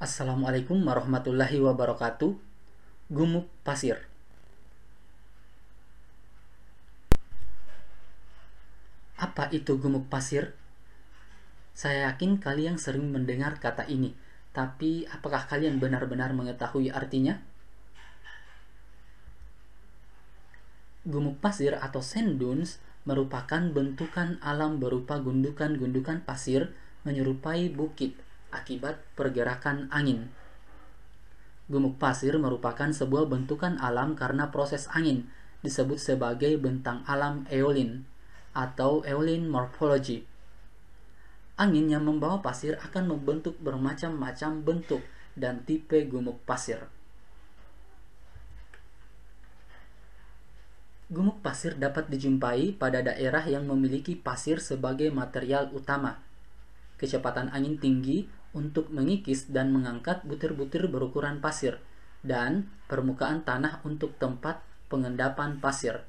Assalamualaikum warahmatullahi wabarakatuh. Gumuk pasir. Apa itu gumuk pasir? Saya yakin kalian sering mendengar kata ini, tapi apakah kalian benar-benar mengetahui artinya? Gumuk pasir atau sand dunes merupakan bentukan alam berupa gundukan-gundukan pasir menyerupai bukit akibat pergerakan angin. Gumuk pasir merupakan sebuah bentukan alam karena proses angin, disebut sebagai bentang alam eolin atau eolin morphology. Angin yang membawa pasir akan membentuk bermacam-macam bentuk dan tipe gumuk pasir. Gumuk pasir dapat dijumpai pada daerah yang memiliki pasir sebagai material utama, kecepatan angin tinggi untuk mengikis dan mengangkat butir-butir berukuran pasir, dan permukaan tanah untuk tempat pengendapan pasir.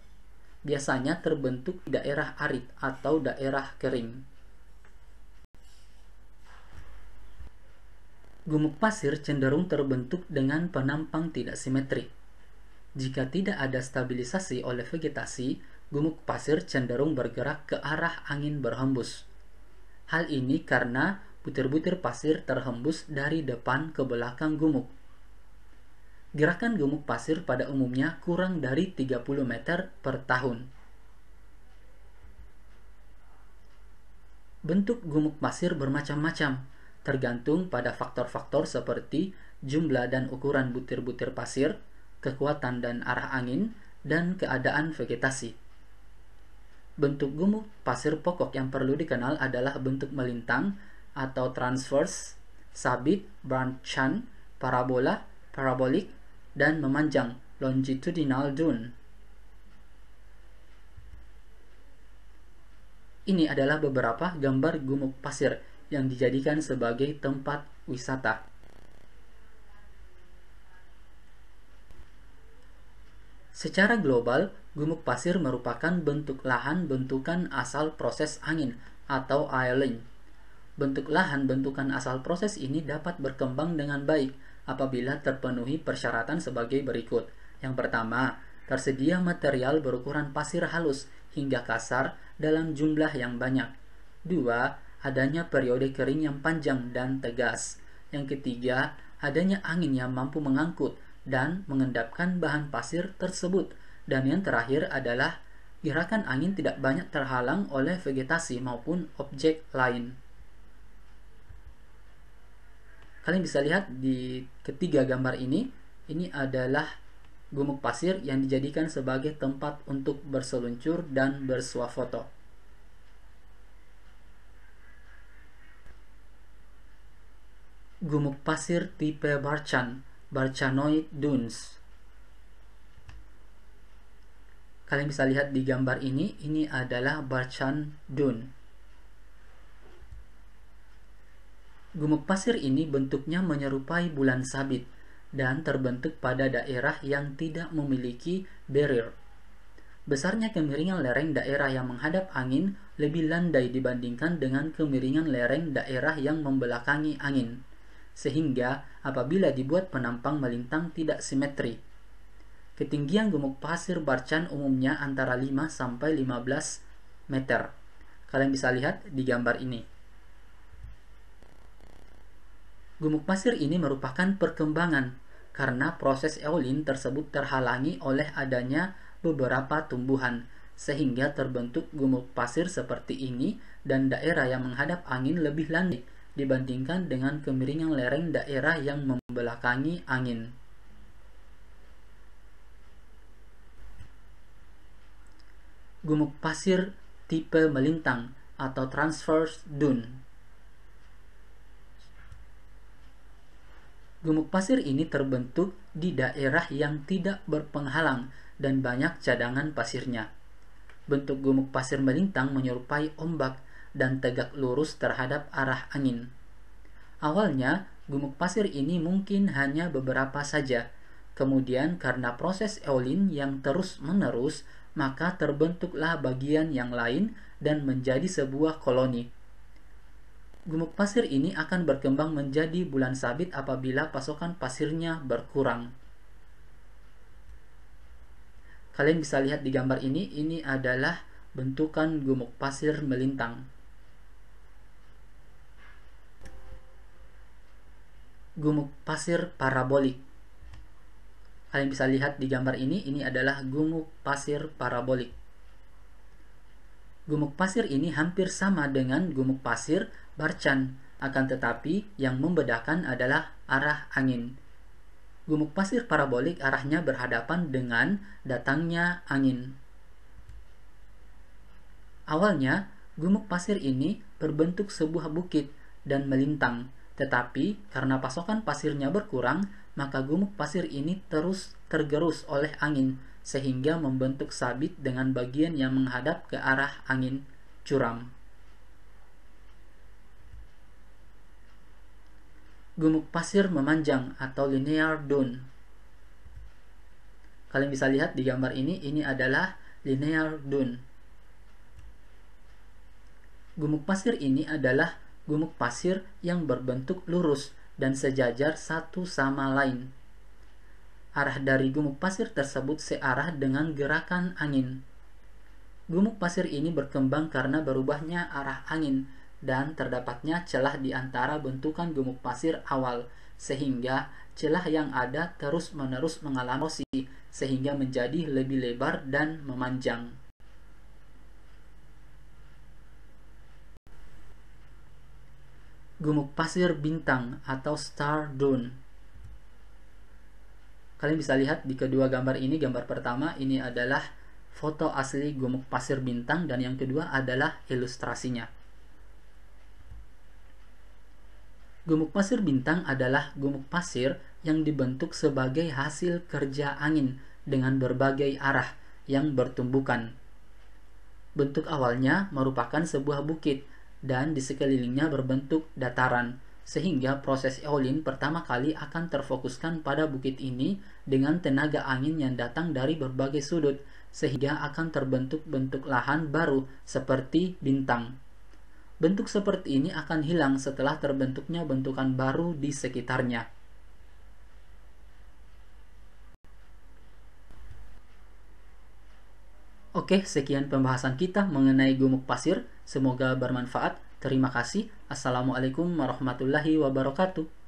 Biasanya terbentuk daerah arid atau daerah kering. Gumuk pasir cenderung terbentuk dengan penampang tidak simetri. Jika tidak ada stabilisasi oleh vegetasi, gumuk pasir cenderung bergerak ke arah angin berhembus. Hal ini karena butir-butir pasir terhembus dari depan ke belakang gumuk. Gerakan gumuk pasir pada umumnya kurang dari 30 meter per tahun. Bentuk gumuk pasir bermacam-macam, tergantung pada faktor-faktor seperti jumlah dan ukuran butir-butir pasir, kekuatan dan arah angin, dan keadaan vegetasi. Bentuk gumuk pasir pokok yang perlu dikenal adalah bentuk melintang atau transverse, sabit, branchan, parabola, parabolik, dan memanjang, longitudinal dune. Ini adalah beberapa gambar gumuk pasir yang dijadikan sebagai tempat wisata. Secara global, Gumuk pasir merupakan bentuk lahan bentukan asal proses angin atau ailing. Bentuk lahan bentukan asal proses ini dapat berkembang dengan baik apabila terpenuhi persyaratan sebagai berikut. Yang pertama, tersedia material berukuran pasir halus hingga kasar dalam jumlah yang banyak. Dua, adanya periode kering yang panjang dan tegas. Yang ketiga, adanya angin yang mampu mengangkut dan mengendapkan bahan pasir tersebut dan yang terakhir adalah gerakan angin tidak banyak terhalang oleh vegetasi maupun objek lain. Kalian bisa lihat di ketiga gambar ini, ini adalah gumuk pasir yang dijadikan sebagai tempat untuk berseluncur dan bersuafoto. Gumuk pasir tipe Barchan, Barchanoid dunes. Kalian bisa lihat di gambar ini, ini adalah Barchan Dun. Gumuk pasir ini bentuknya menyerupai bulan sabit dan terbentuk pada daerah yang tidak memiliki barrier. Besarnya kemiringan lereng daerah yang menghadap angin lebih landai dibandingkan dengan kemiringan lereng daerah yang membelakangi angin, sehingga apabila dibuat penampang melintang tidak simetri, Ketinggian gumuk pasir Barcan umumnya antara 5 sampai 15 meter. Kalian bisa lihat di gambar ini. Gumuk pasir ini merupakan perkembangan karena proses eolin tersebut terhalangi oleh adanya beberapa tumbuhan sehingga terbentuk gumuk pasir seperti ini dan daerah yang menghadap angin lebih landai dibandingkan dengan kemiringan lereng daerah yang membelakangi angin. gumuk pasir tipe melintang atau transverse dune. Gumuk pasir ini terbentuk di daerah yang tidak berpenghalang dan banyak cadangan pasirnya. Bentuk gumuk pasir melintang menyerupai ombak dan tegak lurus terhadap arah angin. Awalnya, gumuk pasir ini mungkin hanya beberapa saja. Kemudian, karena proses eolin yang terus-menerus, maka terbentuklah bagian yang lain dan menjadi sebuah koloni. Gumuk pasir ini akan berkembang menjadi bulan sabit apabila pasokan pasirnya berkurang. Kalian bisa lihat di gambar ini, ini adalah bentukan gumuk pasir melintang. Gumuk pasir parabolik Kalian bisa lihat di gambar ini, ini adalah gumuk pasir parabolik. Gumuk pasir ini hampir sama dengan gumuk pasir barcan, akan tetapi yang membedakan adalah arah angin. Gumuk pasir parabolik arahnya berhadapan dengan datangnya angin. Awalnya, gumuk pasir ini berbentuk sebuah bukit dan melintang, tetapi karena pasokan pasirnya berkurang, maka gumuk pasir ini terus tergerus oleh angin sehingga membentuk sabit dengan bagian yang menghadap ke arah angin curam. Gumuk pasir memanjang atau linear dune. Kalian bisa lihat di gambar ini, ini adalah linear dune. Gumuk pasir ini adalah gumuk pasir yang berbentuk lurus dan sejajar satu sama lain. Arah dari gumuk pasir tersebut searah dengan gerakan angin. Gumuk pasir ini berkembang karena berubahnya arah angin dan terdapatnya celah di antara bentukan gumuk pasir awal, sehingga celah yang ada terus-menerus mengalami erosi sehingga menjadi lebih lebar dan memanjang. Gumuk pasir bintang atau star dune. Kalian bisa lihat di kedua gambar ini, gambar pertama ini adalah foto asli gumuk pasir bintang dan yang kedua adalah ilustrasinya. Gumuk pasir bintang adalah gumuk pasir yang dibentuk sebagai hasil kerja angin dengan berbagai arah yang bertumbukan. Bentuk awalnya merupakan sebuah bukit, dan di sekelilingnya berbentuk dataran, sehingga proses eolin pertama kali akan terfokuskan pada bukit ini dengan tenaga angin yang datang dari berbagai sudut, sehingga akan terbentuk bentuk lahan baru seperti bintang. Bentuk seperti ini akan hilang setelah terbentuknya bentukan baru di sekitarnya. Oke, sekian pembahasan kita mengenai gumuk pasir. Semoga bermanfaat. Terima kasih. Assalamualaikum warahmatullahi wabarakatuh.